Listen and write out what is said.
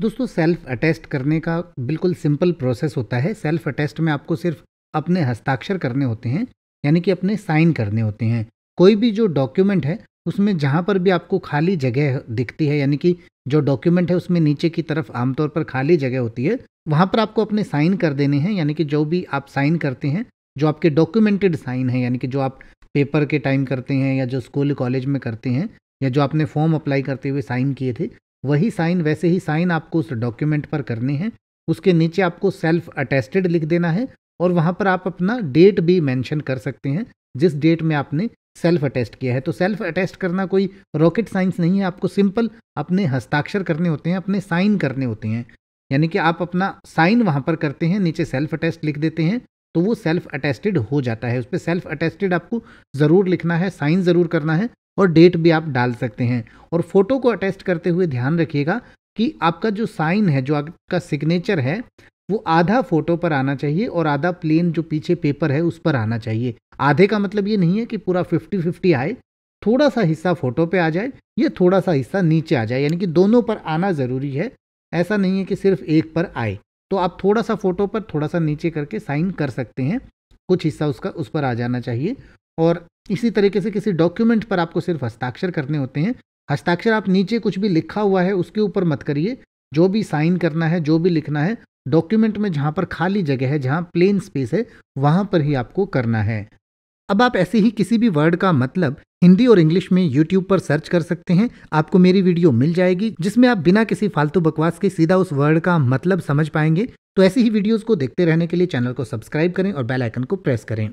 दोस्तों self attest करने का बिल्कुल सिंपल प्रोसेस होता है सेल्फ अटेस्ट में आपको सिर्फ अपने हस्ताक्षर करने होते हैं यानी कि अपने साइन करने होते हैं कोई भी जो डॉक्यूमेंट है उसमें जहाँ पर भी आपको खाली जगह दिखती है यानी कि जो डॉक्यूमेंट है उसमें नीचे की तरफ आमतौर पर खाली जगह होती है वहाँ पर आपको अपने साइन कर देने हैं यानी कि जो भी आप साइन करते हैं जो आपके डॉक्यूमेंटेड साइन है यानी कि जो आप पेपर के टाइम करते हैं या जो स्कूल कॉलेज में करते हैं या जो आपने फॉर्म अप्लाई करते हुए साइन किए थे वही साइन वैसे ही साइन आपको उस डॉक्यूमेंट पर करने हैं उसके नीचे आपको सेल्फ अटेस्टेड लिख देना है और वहाँ पर आप अपना डेट भी मेंशन कर सकते हैं जिस डेट में आपने सेल्फ अटेस्ट किया है तो सेल्फ अटेस्ट करना कोई रॉकेट साइंस नहीं है आपको सिंपल अपने हस्ताक्षर करने होते हैं अपने साइन करने होते हैं यानी कि आप अपना साइन वहाँ पर करते हैं नीचे सेल्फ अटेस्ट लिख देते हैं तो वो सेल्फ अटेस्टेड हो जाता है उस पर सेल्फ अटेस्टेड आपको ज़रूर लिखना है साइन ज़रूर करना है और डेट भी आप डाल सकते हैं और फोटो को अटेस्ट करते हुए ध्यान रखिएगा कि आपका जो साइन है जो आपका सिग्नेचर है वो आधा फोटो पर आना चाहिए और आधा प्लेन जो पीछे पेपर है उस पर आना चाहिए आधे का मतलब ये नहीं है कि पूरा फिफ्टी फिफ्टी आए थोड़ा सा हिस्सा फोटो पे आ जाए या थोड़ा सा हिस्सा नीचे आ जाए यानी कि दोनों पर आना ज़रूरी है ऐसा नहीं है कि सिर्फ एक पर आए तो आप थोड़ा सा फोटो पर थोड़ा सा नीचे करके साइन कर सकते हैं कुछ हिस्सा उसका उस पर आ जाना चाहिए और इसी तरीके से किसी डॉक्यूमेंट पर आपको सिर्फ हस्ताक्षर करने होते हैं हस्ताक्षर आप नीचे कुछ भी लिखा हुआ है उसके ऊपर मत करिए जो भी साइन करना है जो भी लिखना है डॉक्यूमेंट में जहाँ पर खाली जगह है जहाँ प्लेन स्पेस है वहाँ पर ही आपको करना है अब आप ऐसे ही किसी भी वर्ड का मतलब हिंदी और इंग्लिश में यूट्यूब पर सर्च कर सकते हैं आपको मेरी वीडियो मिल जाएगी जिसमें आप बिना किसी फालतू बकवास के सीधा उस वर्ड का मतलब समझ पाएंगे तो ऐसी ही वीडियोस को देखते रहने के लिए चैनल को सब्सक्राइब करें और बेल आइकन को प्रेस करें